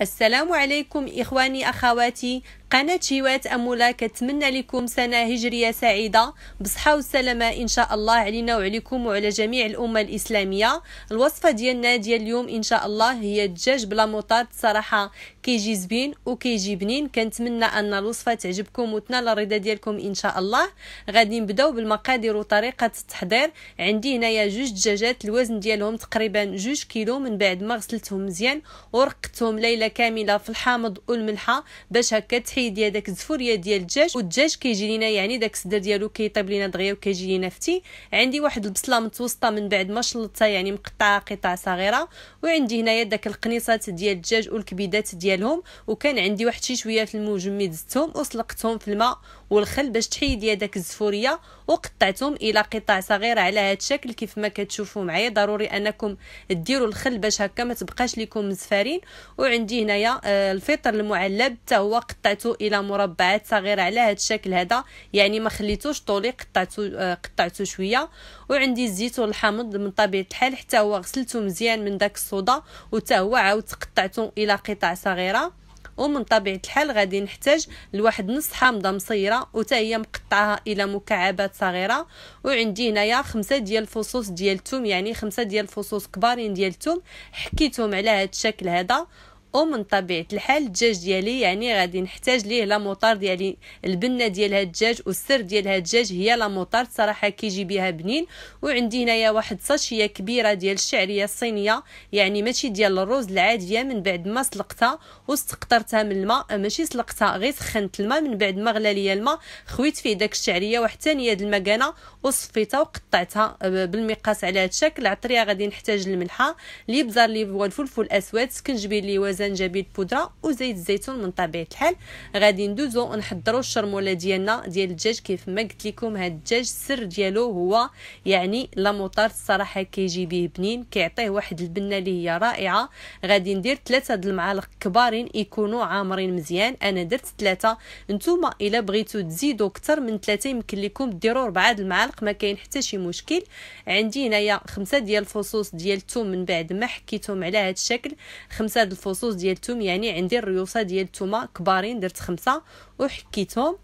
السلام عليكم إخواني أخواتي قناة شيوات أمولا كتمنى لكم سنة هجرية سعيدة بصحة وسلامة إن شاء الله علينا وعليكم وعلى جميع الأمة الإسلامية الوصفة ديالنا ديال اليوم إن شاء الله هي الدجاج بلا موطاد صراحة كيجي زبين وكيجي بنين كنتمنى أن الوصفة تعجبكم وتنال الرضا ديالكم إن شاء الله غادي نبداو بالمقادير وطريقة التحضير عندي هنايا جوج دجاجات الوزن ديالهم تقريبا جوج كيلو من بعد ما غسلتهم مزيان ورقتهم ليلة كاملة في الحامض والملحة باش هكا كنحيد ديال داك الزفوريه ديال الدجاج والدجاج كيجي لينا يعني داك الصدر ديالو كيطيب لينا دغيا وكيجي لينا فتي عندي واحد البصله متوسطه من بعد ما شلطتها يعني مقطعه قطع صغيره وعندي هنايا داك القنيصات ديال الدجاج والكبيدات ديالهم وكان عندي واحد شي شويه الموج مي دزتهم وسلقتهم في الماء والخل باش تحيدي هذاك الزفوريه وقطعتهم الى قطع صغيره على هذا الشكل كيف ما كتشوفوا معايا ضروري انكم ديروا الخل باش هكا ما تبقاش لكم مزفارين وعندي حنايا آه، الفطر المعلب حتى هو قطعته الى مربعات صغيره على هذا الشكل هذا يعني ما خليتوش طولي قطعته آه، قطعته شويه وعندي الزيت والحامض من طبيعه الحال حتى هو غسلته مزيان من داك الصودا وتا هو عاود قطعته الى قطع صغيره ومن طبيعه الحال غادي نحتاج لواحد نص حامضه مصيره وتا هي مقطعها الى مكعبات صغيره وعندي هنايا خمسة ديال الفصوص ديال الثوم يعني خمسة ديال الفصوص كبارين ديال الثوم حكيتهم على هذا الشكل هذا ومن طبيعه الحال الدجاج ديالي يعني غادي نحتاج ليه لا موطار ديالي البنه ديال هاد الدجاج والسر ديال هاد الدجاج هي لا موطار صراحه كيجي بها بنين وعندي هنايا واحد صاشيه كبيره ديال الشعريه الصينيه يعني ماشي ديال الروز العاديه من بعد ما سلقتها واستقطرتها من الماء آه، ماشي سلقتها غير سخنت الماء من بعد ما غلا ليا الماء خويت فيه داك الشعريه وحتى نيه د المكانه وصفيتها وقطعتها آه، بالمقاس على هاد الشكل العطريه غادي نحتاج الملحه لي بزار لي هو الفلفل الاسود سكنجبير لي زنجبيل بودره وزيت الزيتون من طبيعه الحال غادي ندوزو نحضروا الشرموله ديالنا ديال الدجاج كيف ما قلت لكم هاد الدجاج السر ديالو هو يعني لا موطار الصراحه كيجي به بنين كيعطيه واحد البنه اللي هي رائعه غادي ندير ثلاثه د المعالق كبارين يكونوا عامرين مزيان انا درت ثلاثه نتوما الا بغيتو تزيدوا اكثر من ثلاثه يمكن لكم ديروا اربعه د المعالق ما كاين حتى شي مشكل عندي هنايا خمسه ديال الفصوص ديال الثوم من بعد ما حكيتهم على هذا الشكل خمسه د الفصوص الرصوص ديال الثوم يعني عندي الريوسه ديال الثومه كبارين درت خمسه وحكيتهم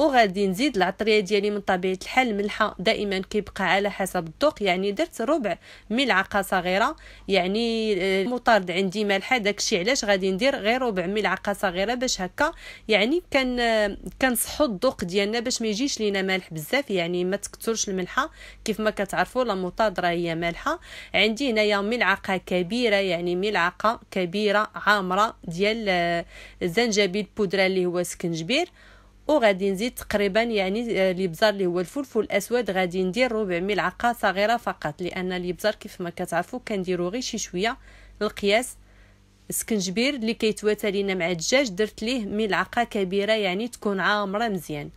وغادي نزيد العطريه ديالي من طبيعه الحال الملحه دائما كيبقى على حسب الذوق يعني درت ربع ملعقه صغيره يعني آه، المطارد عندي مالحه داكشي علاش غادي ندير غير ربع ملعقه صغيره باش هكا يعني كان آه، كنصحوا الذوق ديالنا باش ما يجيش لينا مالح بزاف يعني ما تكثرش الملحه كيف ما كتعرفوا لا مطارد راه هي مالحه عندي هنايا ملعقه كبيره يعني ملعقه كبيره عامره ديال آه، زنجبيل بودره اللي هو سكنجبير وغادي نزيد تقريبا يعني الابزار آه، اللي هو الفلفل الاسود غادي ندير ربع ملعقه صغيره فقط لان الابزار كيف ما كتعرفوا كنديرو غير شي شويه القياس السكنجبير اللي كيتواتى لينا مع الدجاج درت ليه ملعقه كبيره يعني تكون عامره مزيان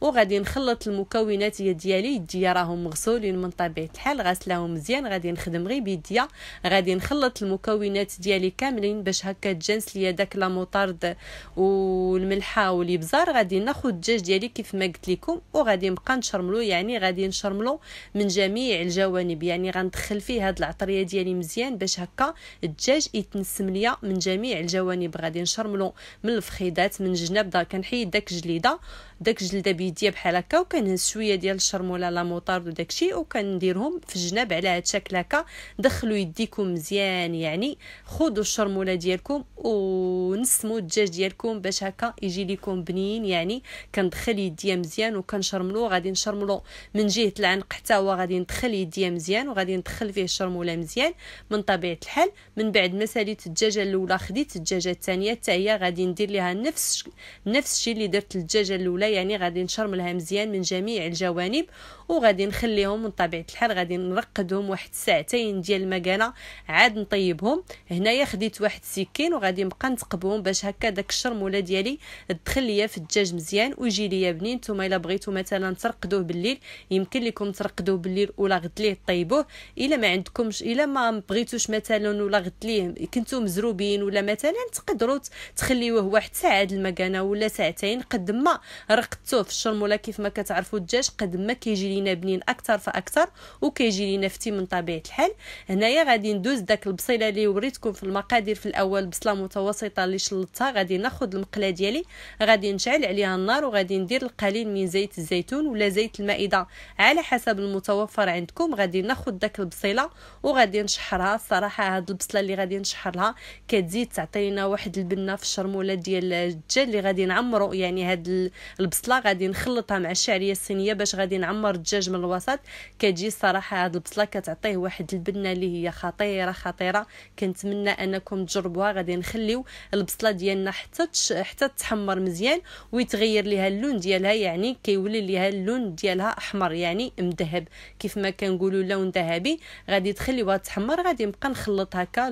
وغادي نخلط المكونات ديالي يديا راهم مغسولين من طبيعه الحال غسلهم مزيان غادي نخدم غير بيديا غادي نخلط المكونات ديالي كاملين باش هكا تجانس ليا داك لا موطارد والملحه والابزار غادي ناخذ الدجاج ديالي كيف ما قلت لكم وغادي نبقى نشرملو يعني غادي نشرملو من جميع الجوانب يعني غندخل فيه هاد العطريه ديالي مزيان باش هكا الدجاج يتنسم ليا من جميع الجوانب غادي نشرملو من الفخيدات من الجناب كنحيد داك الجليده داك الجلده زبيديه بحال هكا وكنهز شويه ديال الشرموله لا موطارد وداكشي وكنديرهم في الجناب على هاد الشكل هكا دخلوا يديكم مزيان يعني خذوا الشرموله ديالكم ونسموا الدجاج ديالكم باش هكا يجي لكم بنين يعني كندخل يديا مزيان وكنشرملو غادي نشرملو من جهه العنق حتى هو غادي ندخل يديا مزيان وغادي ندخل فيه الشرموله مزيان من طبيعه الحال من بعد ما ساليت الدجاجه الاولى خديت الدجاجه الثانيه حتى هي غادي ندير ليها نفس نفس الشيء اللي درت الدجاجه الاولى يعني غادي نشرملها مزيان من جميع الجوانب وغادي نخليهم من طبيعه الحال غادي نرقدهم واحد ساعتين ديال المكانه عاد نطيبهم هنايا خديت واحد السكين وغادي نبقى نتقبهم باش هكا داك الشرموله ديالي تدخل ليا في الدجاج مزيان ويجي ليا بنين نتوما الا بغيتو مثلا ترقدوه بالليل يمكن لكم ترقدوه بالليل ولا ليه طيبوه الا ما عندكمش الا ما بغيتوش مثلا ولا ليه كنتو مزروبين ولا مثلا تقدروا تخليوه واحد ساعه المكانه ولا ساعتين قد ما رقدتوه في الشرموله كيف ما كتعرفوا الدجاج قد ما كيجي لينا بنين اكثر فاكثر وكيجي لينا فتي من طبيعه الحال هنايا غادي ندوز داك البصيله اللي وريتكم في المقادير في الاول بصله متوسطه اللي شلطتها غادي ناخذ المقله ديالي غادي نشعل عليها النار وغادي ندير القليل من زيت الزيتون ولا زيت المائده على حسب المتوفر عندكم غادي ناخذ داك البصيله وغادي نشحرها الصراحه هاد البصله اللي غادي نشحرها كتزيد تعطينا واحد البنه في الشرموله ديال الدجاج اللي غادي نعمرو يعني هاد البصله غادي نخلطها مع الشعريه الصينيه باش غادي نعمر الدجاج من الوسط كتجي الصراحه هاد البصله كتعطيه واحد البنه اللي هي خطيره خطيره كنتمنى انكم تجربوها غادي نخليو البصله ديالنا حتى حتى تحمر مزيان ويتغير ليها اللون ديالها يعني كيولي ليها اللون ديالها احمر يعني مذهب كيف ما كنقولوا لون ذهبي غادي تخليوها تحمر غادي نبقى نخلط هكا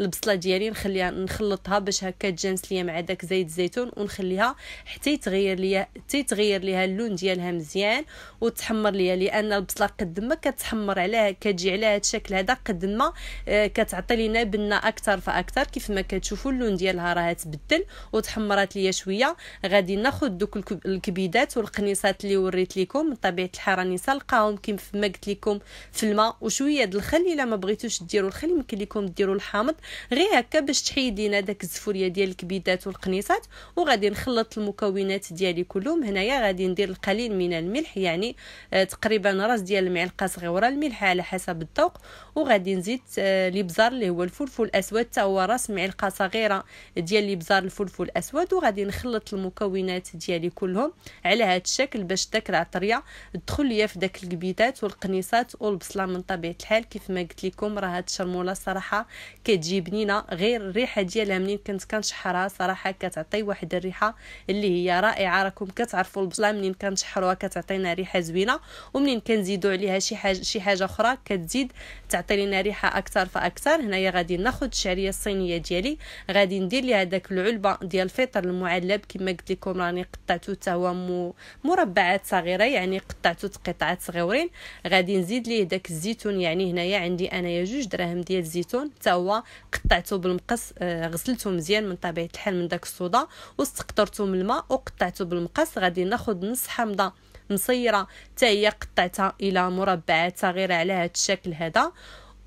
البصله ديالي نخليها نخلطها باش هكا تجانس ليا مع داك زيت الزيتون ونخليها حتى يتغير ليا حتى تغير ليها اللون ديالها مزيان وتحمر ليها لان البصله قد ما كتحمر عليها كتجي على هذا الشكل هذا قد ما آه، كتعطي لينا بنه اكثر فاكثر كيف ما كتشوفوا اللون ديالها راه تبدل وتحمرات ليا شويه غادي ناخذ دوك الكبيدات والقنيصات اللي وريت لكم بطبيعه طبيعه الحال راني سلقاهم كيف ما قلت لكم في الماء وشويه د الخل الا ما بغيتوش ديروا الخل يمكن لكم ديروا الحامض غير هكا باش تحيد لينا داك الزفوريه ديال الكبيدات والقنيصات وغادي نخلط المكونات ديالي كلهم هنايا هنايا غادي ندير القليل من الملح يعني آه، تقريبا راس ديال المعلقه صغيره الملح على حسب الذوق وغادي نزيد الابزار آه، اللي هو الفلفل الاسود حتى هو راس معلقه صغيره ديال الابزار الفلفل الاسود وغادي نخلط المكونات ديالي كلهم على هذا الشكل باش داك العطريه تدخل ليا في داك الكبيدات والقنيصات والبصله من طبيعه الحال كيف ما قلت لكم راه هاد الشرموله صراحه كتجي بنينه غير الريحه ديالها منين كنت كنشحرها صراحه كتعطي واحد الريحه اللي هي رائعه راكم كتعرفوا كنضيفوا البصله منين كنشحروها كتعطينا ريحه زوينه ومنين كنزيدوا عليها شي حاجه شي حاجه اخرى كتزيد تعطي لنا ريحه اكثر فاكثر هنايا غادي ناخذ الشعريه الصينيه ديالي غادي ندير ليها داك العلبه ديال الفطر المعلب كما قلت لكم راني قطعته حتى هو مربعات صغيره يعني قطعته تقطعات صغيورين غادي نزيد ليه داك الزيتون يعني هنايا عندي انايا جوج دراهم ديال الزيتون حتى هو قطعته بالمقص آه، غسلته مزيان من طبيعه الحال من داك الصودا واستقطرته من الماء وقطعته بالمقص غادي ناخذ نص حمضه مصيره حتى هي قطعتها الى مربعات صغيره على هذا الشكل هذا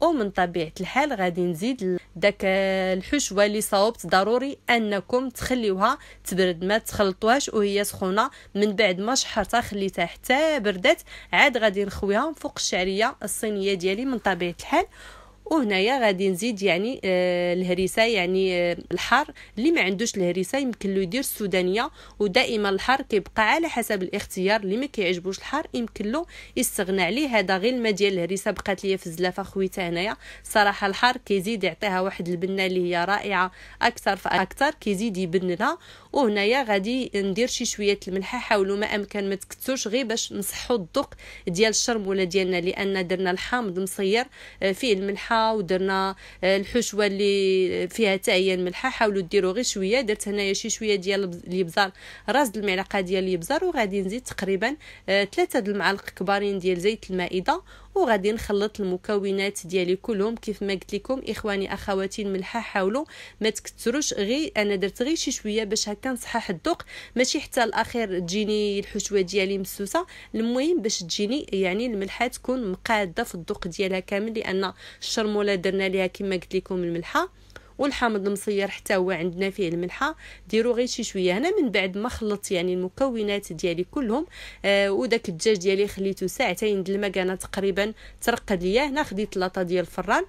ومن طبيعه الحال غادي نزيد داك الحشوه اللي صاوبت ضروري انكم تخليوها تبرد ما تخلطوهاش وهي سخونه من بعد ما شحرتها خليتها حتى بردت عاد غادي نخويها فوق الشعريه الصينيه ديالي من طبيعه الحال وهنايا غادي نزيد يعني آه، الهريسه يعني آه، الحار اللي ما عندوش الهريسه يمكن له يدير السودانيه ودائما الحار كيبقى على حسب الاختيار اللي ما كيعجبوش الحار يمكن له يستغنى عليه هذا غير الماء ديال الهريسه بقات ليا في الزلافه خويتها هنايا صراحه الحار كيزيد يعطيها واحد البنه اللي هي رائعه اكثر فاكثر كيزيد يبن لها وهنايا غادي ندير شي شويه الملحه حاولوا ما امكن ما تكتسوش غير باش نصحوا الذوق ديال الشرم ولا ديالنا لان درنا الحامض مصير آه، فيه الملحه ودرنا آه، الحشوه اللي فيها حتى هي الملحه حاولوا ديروا غير شويه درت هنايا شي شويه ديال الابزار راس المعلقه ديال الابزار وغادي نزيد تقريبا ثلاثه آه، د المعالق كبارين ديال زيت المائده وغادي نخلط المكونات ديالي كلهم كيف ما قلت لكم اخواني اخواتي الملحه حاولوا ما تكثروش غير انا درت غير شي شويه باش هكا نصحح الذوق ماشي حتى الاخير تجيني الحشوه ديالي مسوسه المهم باش تجيني يعني الملحه تكون مقاده في الذوق ديالها كامل لان الشرموله درنا ليها كما قلت لكم الملحه والحامض المصير حتى هو عندنا فيه الملحه ديروا غير شي شويه هنا من بعد ما خلطت يعني المكونات ديالي كلهم آه وداك الدجاج ديالي خليته ساعتين د الماء تقريبا ترقد ليا هنا خديت لاطا ديال الفران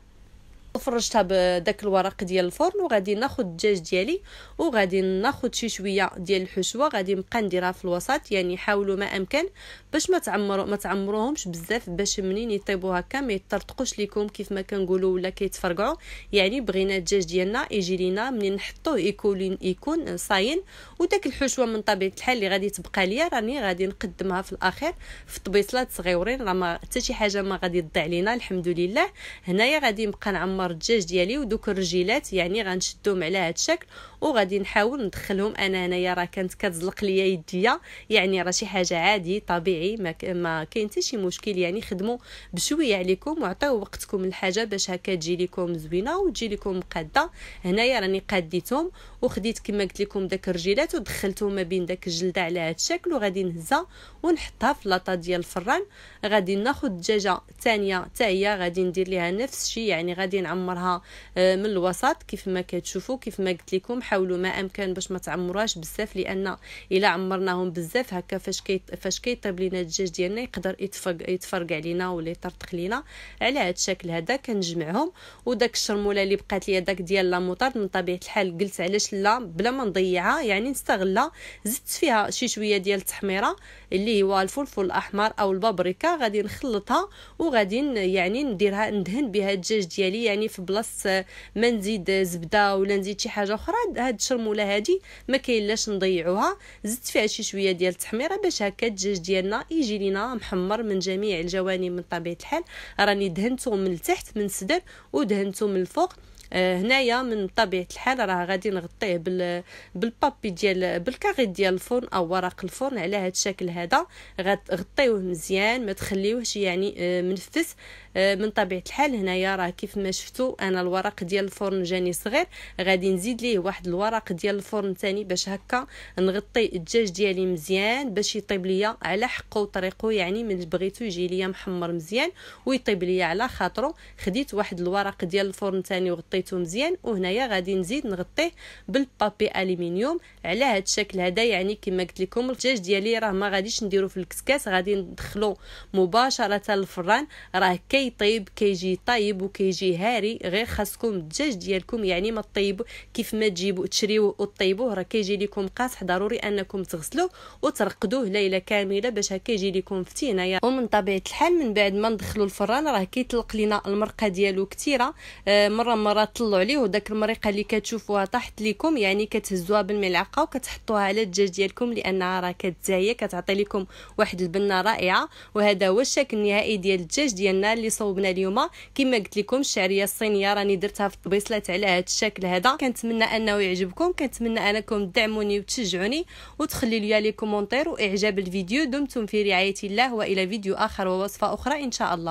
فرجتها بداك الورق ديال الفرن وغادي ناخد الدجاج ديالي وغادي ناخد شي شويه ديال الحشوه غادي نبقى نديرها في الوسط يعني حاولوا ما امكن باش ما تعمروا ما تعمروهمش بزاف باش منين يطيبوا هكا ما يطرطقوش ليكم كيف ما كنقولوا ولا كيتفرقعوا يعني بغينا الدجاج ديالنا يجي لينا منين نحطوه يكون يكون صاين وداك الحشوه من طبيعه الحال اللي غادي تبقى ليا راني غادي نقدمها في الاخير في طبيصلات صغيورين راه حتى شي حاجه ما غادي تضيع لينا الحمد لله هنايا غادي نبقى نعمر محمر الدجاج ديالي ودوك الرجيلات يعني غنشدهم على هذا الشكل وغادي نحاول ندخلهم انا هنايا راه كانت كتزلق ليا يديا يعني راه شي حاجه عادي طبيعي ما, ك... ما كاين حتى شي مشكل يعني خدموا بشويه عليكم وعطيو وقتكم الحاجه باش هكا تجي لكم زوينه وتجي لكم مقاده هنايا راني قاديتهم وخديت كما قلت لكم داك الرجيلات ودخلته ما بين داك الجلده على هذا الشكل وغادي نهزها ونحطها في لاطا ديال الفران غادي ناخذ الدجاجه ثانيه حتى هي غادي ندير ليها نفس الشيء يعني غادي نعمرها آه، من الوسط كيف ما كتشوفوا كيف ما قلت لكم حاولوا ما امكن باش ما تعمروهاش بزاف لان الا عمرناهم بزاف هكا فاش فاش كيطيب لينا الدجاج ديالنا يقدر يتفرق يتفرق علينا ولا يطرطق لينا على هذا الشكل هذا كنجمعهم وداك الشرموله اللي بقات لي داك ديال لاموطار من طبيعه الحال قلت علاش لا بلا ما نضيعها يعني نستغلها زدت فيها شي شويه ديال التحميره اللي هو الفلفل الاحمر او البابريكا غادي نخلطها وغادي يعني نديرها ندهن بها الدجاج ديالي يعني في بلاص ما نزيد زبده ولا نزيد شي حاجه اخرى هاد الشرموله هادي ما كاينلاش نضيعوها زدت فيها شي شويه ديال التحميره باش هكا الدجاج ديالنا يجي لينا محمر من جميع الجوانب من طبيعه الحال راني دهنته من التحت من الصدر ودهنته من الفوق آه، هنايا من طبيعه الحال راه غادي نغطيه بال بالبابي ديال بالكاغي ديال الفرن او ورق الفرن على هذا الشكل هذا غطيوه مزيان ما تخليوهش يعني آه، منفس آه، من طبيعه الحال هنايا راه كيف ما شفتوا انا الورق ديال الفرن جاني صغير غادي نزيد ليه واحد الورق ديال الفرن ثاني باش هكا نغطي الدجاج ديالي مزيان باش يطيب ليا على حقه وطريقه يعني من بغيتو يجي ليا محمر مزيان ويطيب ليا على خاطرو خديت واحد الورق ديال الفرن ثاني وغطيت غطيته مزيان وهنايا غادي نزيد نغطيه بالبابي الومنيوم على هذا الشكل هذا يعني كما قلت لكم الدجاج ديالي راه ما غاديش نديرو في الكسكاس غادي ندخلو مباشره للفران راه كيطيب كيجي طايب وكيجي هاري غير خاصكم الدجاج ديالكم يعني ما طيبو كيف ما تجيبو تشريوه وطيبوه راه كيجي لكم قاصح ضروري انكم تغسلوه وترقدوه ليله كامله باش هكا يجي لكم فتينايا هنايا ومن طبيعه الحال من بعد ما ندخلو الفران راه كيطلق لينا المرقه ديالو كثيره آه، مره مره طلعوا عليه وداك المريقه اللي كتشوفوها طاحت لكم يعني كتهزوها بالملعقه وكتحطوها على الدجاج ديالكم لانها راه كتزايا كتعطي لكم واحد البنه رائعه وهذا هو الشكل النهائي ديال الدجاج ديالنا اللي صوبنا اليوم كما قلت لكم الشعريه الصينيه راني درتها في الطبيصلات على هذا الشكل هذا كنتمنى انه يعجبكم كنتمنى انكم تدعموني وتشجعوني وتخلي لي لي كومونتير واعجاب الفيديو دمتم في رعايه الله والى فيديو اخر ووصفه اخرى ان شاء الله